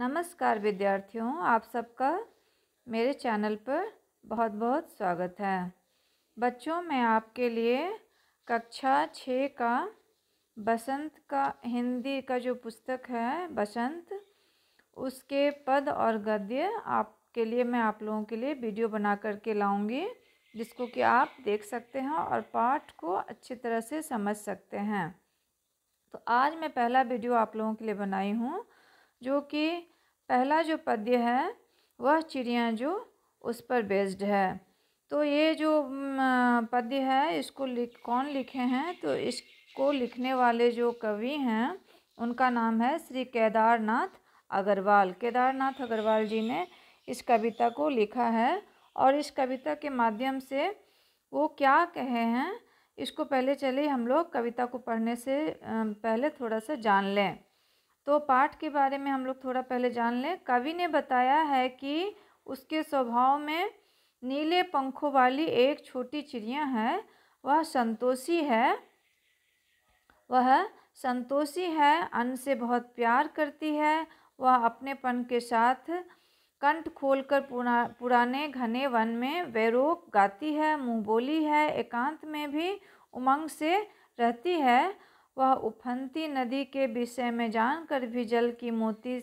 नमस्कार विद्यार्थियों आप सबका मेरे चैनल पर बहुत बहुत स्वागत है बच्चों मैं आपके लिए कक्षा छः का बसंत का हिंदी का जो पुस्तक है बसंत उसके पद और गद्य आपके लिए मैं आप लोगों के लिए वीडियो बना करके लाऊंगी जिसको कि आप देख सकते हैं और पाठ को अच्छी तरह से समझ सकते हैं तो आज मैं पहला वीडियो आप लोगों के लिए बनाई हूँ जो कि पहला जो पद्य है वह चिड़िया जो उस पर बेस्ड है तो ये जो पद्य है इसको लिख कौन लिखे हैं तो इसको लिखने वाले जो कवि हैं उनका नाम है श्री केदारनाथ अग्रवाल केदारनाथ अग्रवाल जी ने इस कविता को लिखा है और इस कविता के माध्यम से वो क्या कहे हैं इसको पहले चले हम लोग कविता को पढ़ने से पहले थोड़ा सा जान लें तो पाठ के बारे में हम लोग थोड़ा पहले जान लें कवि ने बताया है कि उसके स्वभाव में नीले पंखों वाली एक छोटी चिड़िया है वह संतोषी है वह संतोषी है अन्न से बहुत प्यार करती है वह अपनेपन के साथ कंठ खोलकर पुरा पुराने घने वन में वैरोक गाती है मुंह बोली है एकांत में भी उमंग से रहती है वह उफनती नदी के विषय में जानकर भी जल की मोती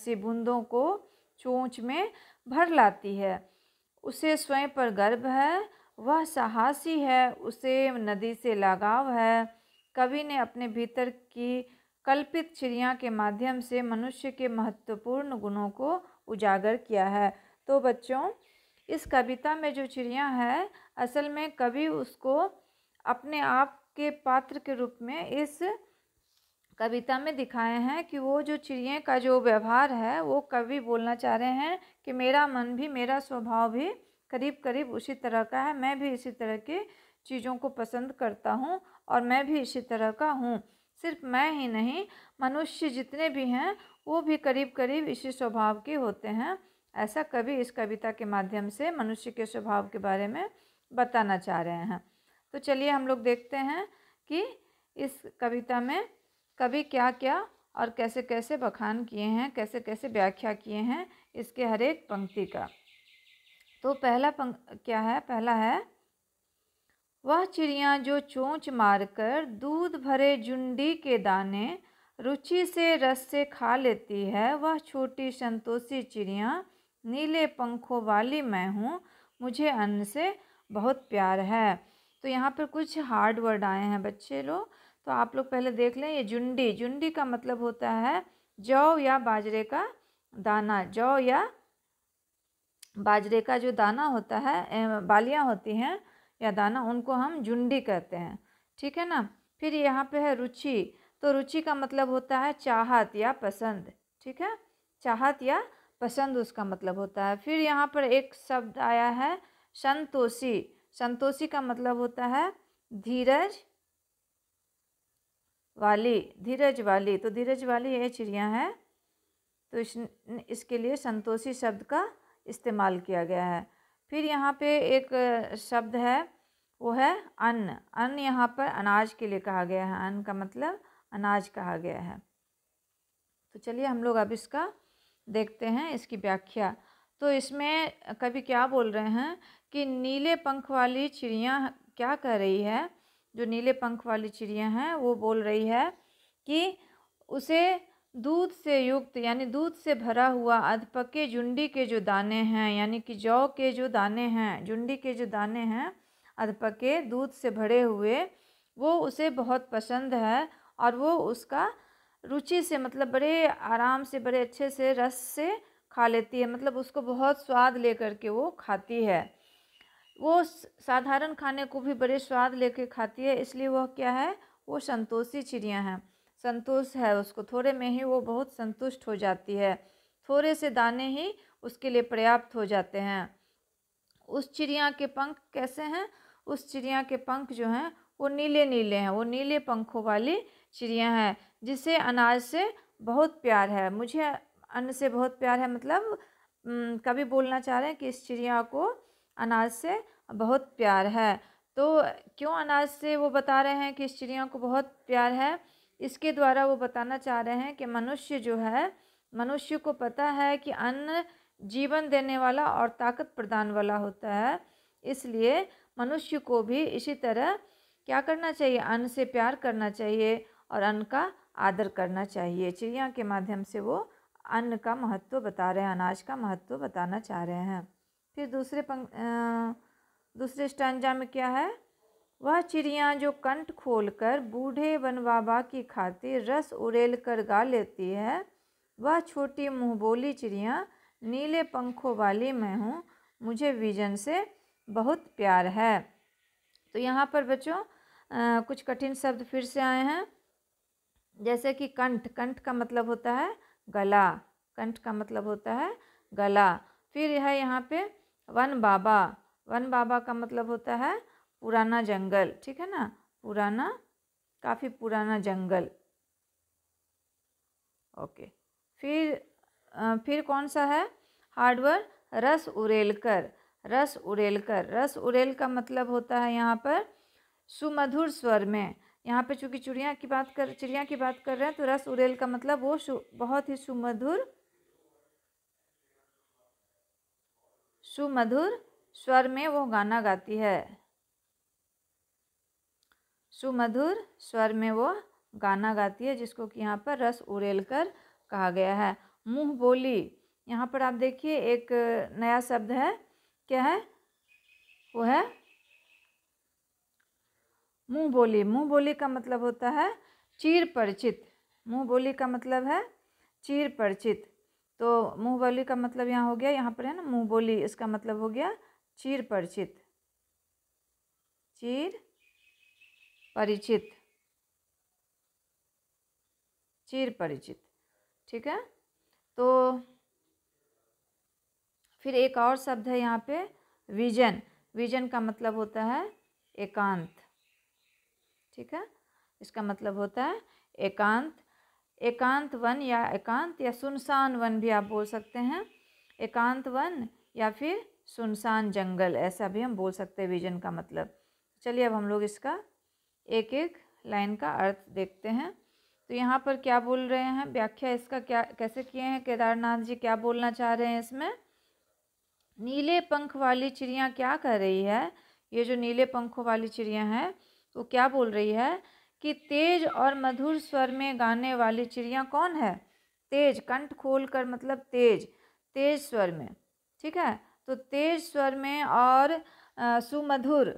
सी बूंदों को चोंच में भर लाती है उसे स्वयं पर गर्व है वह साहसी है उसे नदी से लगाव है कवि ने अपने भीतर की कल्पित चिड़िया के माध्यम से मनुष्य के महत्वपूर्ण गुणों को उजागर किया है तो बच्चों इस कविता में जो चिड़िया है असल में कवि उसको अपने आप के पात्र के रूप में इस कविता में दिखाए हैं कि वो जो चिड़िए का जो व्यवहार है वो कवि बोलना चाह रहे हैं कि मेरा मन भी मेरा स्वभाव भी करीब करीब उसी तरह का है मैं भी इसी तरह की चीज़ों को पसंद करता हूँ और मैं भी इसी तरह का हूँ सिर्फ मैं ही नहीं मनुष्य जितने भी हैं वो भी करीब करीब इसी स्वभाव के होते हैं ऐसा कवि इस कविता के माध्यम से मनुष्य के स्वभाव के बारे में बताना चाह रहे हैं तो चलिए हम लोग देखते हैं कि इस कविता में कभी क्या क्या और कैसे कैसे बखान किए हैं कैसे कैसे व्याख्या किए हैं इसके हर एक पंक्ति का तो पहला पंक् क्या है पहला है वह चिड़िया जो चोंच मारकर दूध भरे जुंडी के दाने रुचि से रस से खा लेती है वह छोटी संतोषी चिड़िया नीले पंखों वाली मैं हूँ मुझे अन्न से बहुत प्यार है तो यहाँ पर कुछ हार्ड वर्ड आए हैं बच्चे लोग तो आप लोग पहले देख लें ये जुंडी जुंडी का मतलब होता है जौ या बाजरे का दाना जौ या बाजरे का जो दाना होता है बालियाँ होती हैं या दाना उनको हम जुंडी कहते हैं ठीक है ना फिर यहाँ पे है रुचि तो रुचि का मतलब होता है चाहत या पसंद ठीक है चाहत या पसंद उसका मतलब होता है फिर यहाँ पर एक शब्द आया है संतोषी संतोषी का मतलब होता है धीरज वाली धीरज वाली तो धीरज वाली ये चिड़िया है तो इस इसके लिए संतोषी शब्द का इस्तेमाल किया गया है फिर यहाँ पे एक शब्द है वो है अन्न अन्न यहाँ पर अनाज के लिए कहा गया है अन्न का मतलब अनाज कहा गया है तो चलिए हम लोग अब इसका देखते हैं इसकी व्याख्या तो इसमें कभी क्या बोल रहे हैं कि नीले पंख वाली चिड़िया क्या कह रही है जो नीले पंख वाली चिड़िया हैं वो बोल रही है कि उसे दूध से युक्त यानी दूध से भरा हुआ अधपके जुंडी के जो दाने हैं यानी कि जौ के जो दाने हैं जुंडी के जो दाने हैं अधपके दूध से भरे हुए वो उसे बहुत पसंद है और वो उसका रुचि से मतलब बड़े आराम से बड़े अच्छे से रस से खा लेती है मतलब उसको बहुत स्वाद ले करके वो खाती है वो साधारण खाने को भी बड़े स्वाद लेके खाती है इसलिए वह क्या है वो संतोषी चिड़िया है संतोष है उसको थोड़े में ही वो बहुत संतुष्ट हो जाती है थोड़े से दाने ही उसके लिए पर्याप्त हो जाते हैं उस चिड़िया के पंख कैसे हैं उस चिड़िया के पंख जो हैं वो नीले नीले हैं वो नीले पंखों वाली चिड़िया है जिसे अनाज से बहुत प्यार है मुझे अन्न से बहुत प्यार है मतलब कभी बोलना चाह रहे हैं कि इस चिड़िया को अनाज से बहुत प्यार है तो क्यों अनाज से वो बता रहे हैं कि इस चिड़िया को बहुत प्यार है इसके द्वारा वो बताना चाह रहे हैं कि मनुष्य जो है मनुष्य को पता है कि अन्न जीवन देने वाला और ताकत प्रदान वाला होता है इसलिए मनुष्य को भी इसी तरह क्या करना चाहिए अन्न से प्यार करना चाहिए और अन्न का आदर करना चाहिए चिड़िया के माध्यम से वो अन्न का महत्व बता रहे हैं अनाज का महत्व बताना चाह रहे हैं फिर दूसरे पंक दूसरे स्टंजा में क्या है वह चिड़िया जो कंठ खोलकर बूढ़े वन बाबा की खातिर रस उड़ेल कर गा लेती है वह छोटी बोली चिड़िया नीले पंखों वाली मैं हूँ मुझे विजन से बहुत प्यार है तो यहाँ पर बच्चों कुछ कठिन शब्द फिर से आए हैं जैसे कि कंठ कंठ का मतलब होता है गला कंठ का मतलब होता है गला फिर यह यहाँ पे वन बाबा वन बाबा का मतलब होता है पुराना जंगल ठीक है ना पुराना काफ़ी पुराना जंगल ओके फिर फिर कौन सा है हार्डवर रस उरेलकर रस उरेलकर रस उरेल का मतलब होता है यहाँ पर सुमधुर स्वर में यहाँ पे चूंकि चिड़िया की बात कर चिड़िया की बात कर रहे हैं तो रस उरेल का मतलब वो बहुत ही सुमधुर सुमधुर स्वर में वो गाना गाती है सुमधुर स्वर में वो गाना गाती है जिसको कि यहाँ पर रस उड़ेल कर कहा गया है मुँह बोली यहाँ पर आप देखिए एक नया शब्द है क्या है वो है मुँह बोली मुँह बोली का मतलब होता है चीर परिचित मुँह बोली का मतलब है चीर परिचित तो मुँह बोली का मतलब यहाँ हो गया यहाँ पर है ना मुँह बोली इसका मतलब हो गया चीर परिचित चीर परिचित चीर परिचित ठीक है तो फिर एक और शब्द है यहाँ पे विजन विजन का मतलब होता है एकांत ठीक है इसका मतलब होता है एकांत एकांत वन या एकांत या सुनसान वन भी आप बोल सकते हैं एकांत वन या फिर सुनसान जंगल ऐसा भी हम बोल सकते हैं विजन का मतलब चलिए अब हम लोग इसका एक एक लाइन का अर्थ देखते हैं तो यहाँ पर क्या बोल रहे हैं व्याख्या इसका क्या कैसे किए हैं केदारनाथ जी क्या बोलना चाह रहे हैं इसमें नीले पंख वाली चिड़िया क्या कह रही है ये जो नीले पंखों वाली चिड़िया है वो क्या बोल रही है कि तेज और मधुर स्वर में गाने वाली चिड़िया कौन है तेज कंठ खोल कर मतलब तेज तेज स्वर में ठीक है तो तेज स्वर में और आ, सुमधुर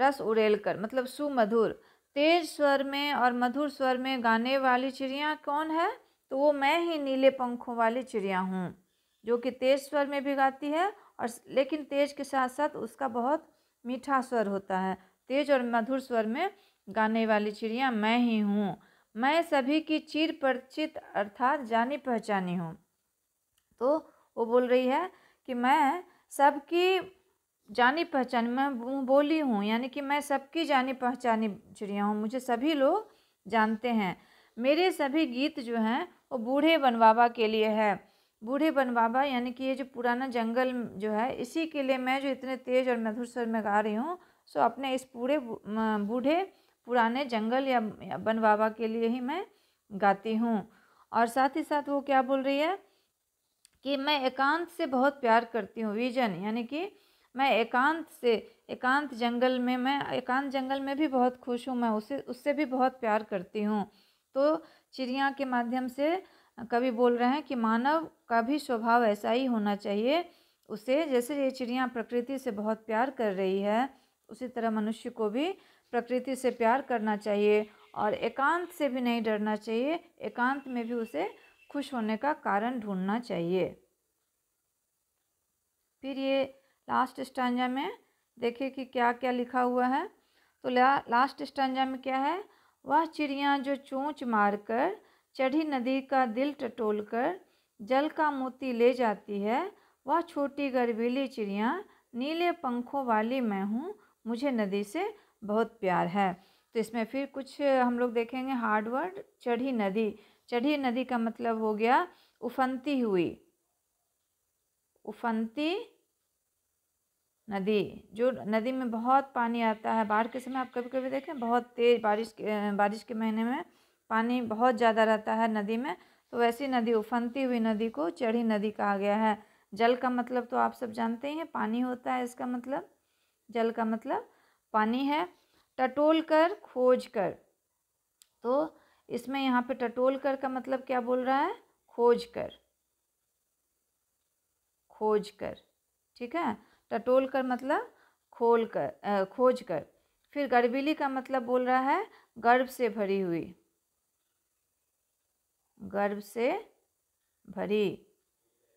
रस उड़ेल कर मतलब सुमधुर तेज स्वर में और मधुर स्वर में गाने वाली चिड़िया कौन है तो वो मैं ही नीले पंखों वाली चिड़िया हूँ जो कि तेज स्वर में भी गाती है और लेकिन तेज के साथ साथ उसका बहुत मीठा स्वर होता है तेज और मधुर स्वर में गाने वाली चिड़िया मैं ही हूँ मैं सभी की चिर परिचित अर्थात जानी पहचानी हूँ तो वो बोल रही है कि मैं सबकी जानी पहचानी मैं बोली हूँ यानी कि मैं सबकी जानी पहचानी चिड़िया हूँ मुझे सभी लोग जानते हैं मेरे सभी गीत जो हैं वो बूढ़े बन बाबा के लिए है बूढ़े बन बाबा यानी कि ये जो पुराना जंगल जो है इसी के लिए मैं जो इतने तेज़ और मधुर स्वर में गा रही हूँ सो अपने इस पूरे बूढ़े पुराने जंगल या बन बाबा के लिए ही मैं गाती हूँ और साथ ही साथ वो क्या बोल रही है कि मैं एकांत से बहुत प्यार करती हूँ विजन यानी कि मैं एकांत से एकांत जंगल में मैं एकांत जंगल में भी बहुत खुश हूँ मैं उसे उससे भी बहुत प्यार करती हूँ तो चिड़िया के माध्यम से कभी बोल रहे हैं कि मानव का भी स्वभाव ऐसा ही होना चाहिए उसे जैसे ये चिड़िया प्रकृति से बहुत प्यार कर रही है उसी तरह मनुष्य को भी प्रकृति से प्यार करना चाहिए और एकांत से भी नहीं डरना चाहिए एकांत में भी उसे खुश होने का कारण ढूंढना चाहिए फिर ये लास्ट स्टांजा में देखिए कि क्या क्या लिखा हुआ है तो ला, लास्ट स्टांजा में क्या है वह चिड़िया जो चोंच मारकर चढ़ी नदी का दिल टटोल कर जल का मोती ले जाती है वह छोटी गर्वीली चिड़िया नीले पंखों वाली मैं हूँ मुझे नदी से बहुत प्यार है तो इसमें फिर कुछ हम लोग देखेंगे हार्ड वर्ड चढ़ी नदी चढ़ी नदी का मतलब हो गया उफनती हुई उफनती नदी जो नदी में बहुत पानी आता है बाढ़ के समय आप कभी कभी देखें बहुत तेज़ बारिश के बारिश के महीने में पानी बहुत ज़्यादा रहता है नदी में तो वैसी नदी उफनती हुई नदी को चढ़ी नदी कहा गया है जल का मतलब तो आप सब जानते ही हैं पानी होता है इसका मतलब जल का मतलब पानी है टटोल कर खोज कर तो इसमें यहाँ पे टटोल कर का मतलब क्या बोल रहा है खोज कर खोज कर ठीक है टटोल कर मतलब खोल कर खोज कर फिर गर्भिली का मतलब बोल रहा है गर्भ से भरी हुई गर्भ से भरी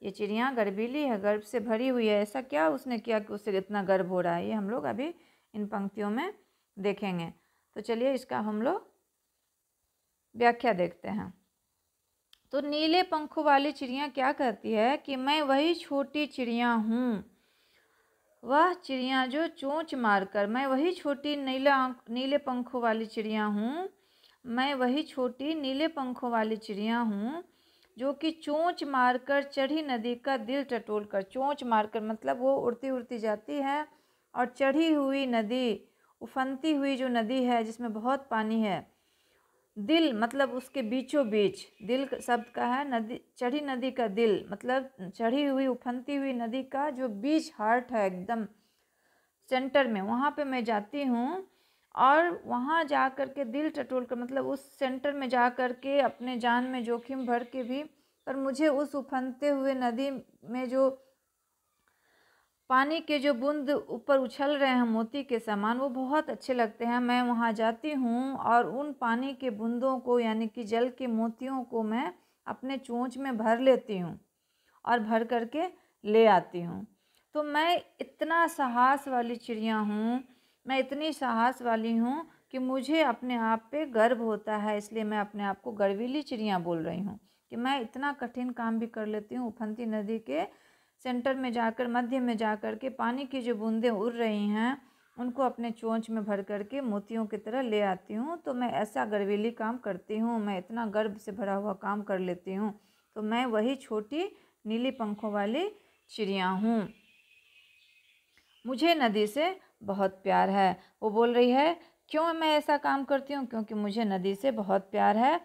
ये चिड़िया गर्वीली है गर्भ से भरी हुई है ऐसा क्या उसने किया कि उससे इतना गर्भ हो रहा है ये हम लोग अभी इन पंक्तियों में देखेंगे तो चलिए इसका हम लोग व्याख्या देखते हैं तो नीले पंखों वाली चिड़िया क्या कहती है कि मैं वही छोटी चिड़िया हूँ वह चिड़िया जो चोंच मारकर मैं वही छोटी नीला नीले पंखों वाली चिड़िया हूँ मैं वही छोटी नीले पंखों वाली चिड़िया हूँ जो कि चोंच मारकर चढ़ी नदी का दिल टटोल कर चोंच मारकर मतलब वो उड़ती उड़ती जाती है और चढ़ी हुई नदी उफनती हुई जो नदी है जिसमें बहुत पानी है दिल मतलब उसके बीचों बीच दिल शब्द का है नदी चढ़ी नदी का दिल मतलब चढ़ी हुई उफनती हुई नदी का जो बीच हार्ट है एकदम सेंटर में वहाँ पे मैं जाती हूँ और वहाँ जा कर के दिल टटोल कर मतलब उस सेंटर में जा कर के अपने जान में जोखिम भर के भी पर मुझे उस उफनते हुए नदी में जो पानी के जो बूंद ऊपर उछल रहे हैं मोती के समान वो बहुत अच्छे लगते हैं मैं वहाँ जाती हूँ और उन पानी के बूंदों को यानी कि जल के मोतियों को मैं अपने चोंच में भर लेती हूँ और भर करके ले आती हूँ तो मैं इतना साहस वाली चिड़िया हूँ मैं इतनी साहस वाली हूँ कि मुझे अपने आप पे गर्व होता है इसलिए मैं अपने आप को गर्वीली चिड़िया बोल रही हूँ कि मैं इतना कठिन काम भी कर लेती हूँ उफनती नदी के सेंटर में जाकर मध्य में जाकर के पानी की जो बूंदें उड़ रही हैं उनको अपने चोंच में भर करके मोतियों की तरह ले आती हूँ तो मैं ऐसा गर्वीली काम करती हूँ मैं इतना गर्व से भरा हुआ काम कर लेती हूँ तो मैं वही छोटी नीली पंखों वाली चिड़िया हूँ मुझे नदी से बहुत प्यार है वो बोल रही है क्यों मैं ऐसा काम करती हूँ क्योंकि मुझे नदी से बहुत प्यार है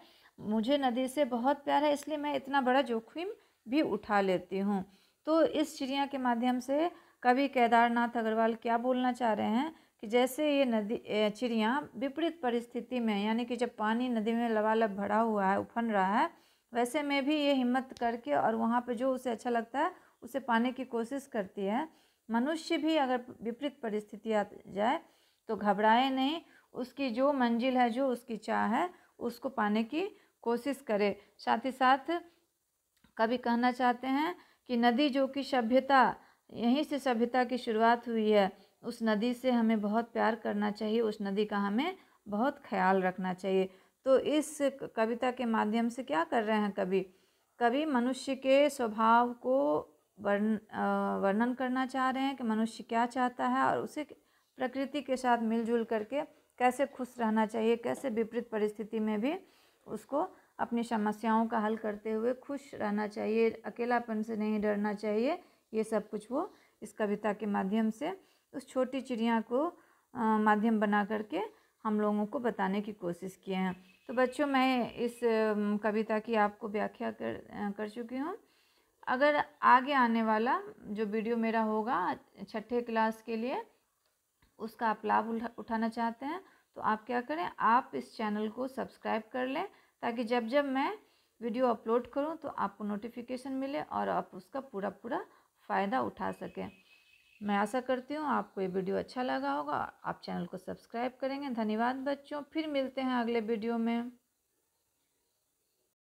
मुझे नदी से बहुत प्यार है इसलिए मैं इतना बड़ा जोखिम भी उठा लेती हूँ तो इस चिड़िया के माध्यम से कवि केदारनाथ अग्रवाल क्या बोलना चाह रहे हैं कि जैसे ये नदी चिड़िया विपरीत परिस्थिति में यानी कि जब पानी नदी में लबालब भरा हुआ है उफन रहा है वैसे में भी ये हिम्मत करके और वहाँ पर जो उसे अच्छा लगता है उसे पाने की कोशिश करती है मनुष्य भी अगर विपरीत परिस्थिति आ जाए तो घबराए नहीं उसकी जो मंजिल है जो उसकी चाह है उसको पाने की कोशिश करे साथ ही साथ कभी कहना चाहते हैं कि नदी जो कि सभ्यता यहीं से सभ्यता की शुरुआत हुई है उस नदी से हमें बहुत प्यार करना चाहिए उस नदी का हमें बहुत ख्याल रखना चाहिए तो इस कविता के माध्यम से क्या कर रहे हैं कवि कवि मनुष्य के स्वभाव को वर्ण वर्णन करना चाह रहे हैं कि मनुष्य क्या चाहता है और उसे प्रकृति के साथ मिलजुल करके कैसे खुश रहना चाहिए कैसे विपरीत परिस्थिति में भी उसको अपनी समस्याओं का हल करते हुए खुश रहना चाहिए अकेलापन से नहीं डरना चाहिए ये सब कुछ वो इस कविता के माध्यम से उस छोटी चिड़िया को माध्यम बना करके हम लोगों को बताने की कोशिश किए हैं तो बच्चों मैं इस कविता की आपको व्याख्या कर कर चुकी हूँ अगर आगे आने वाला जो वीडियो मेरा होगा छठे क्लास के लिए उसका आप लाभ उठाना चाहते हैं तो आप क्या करें आप इस चैनल को सब्सक्राइब कर लें ताकि जब जब मैं वीडियो अपलोड करूँ तो आपको नोटिफिकेशन मिले और आप उसका पूरा पूरा फ़ायदा उठा सकें मैं आशा करती हूँ आपको ये वीडियो अच्छा लगा होगा आप चैनल को सब्सक्राइब करेंगे धन्यवाद बच्चों फिर मिलते हैं अगले वीडियो में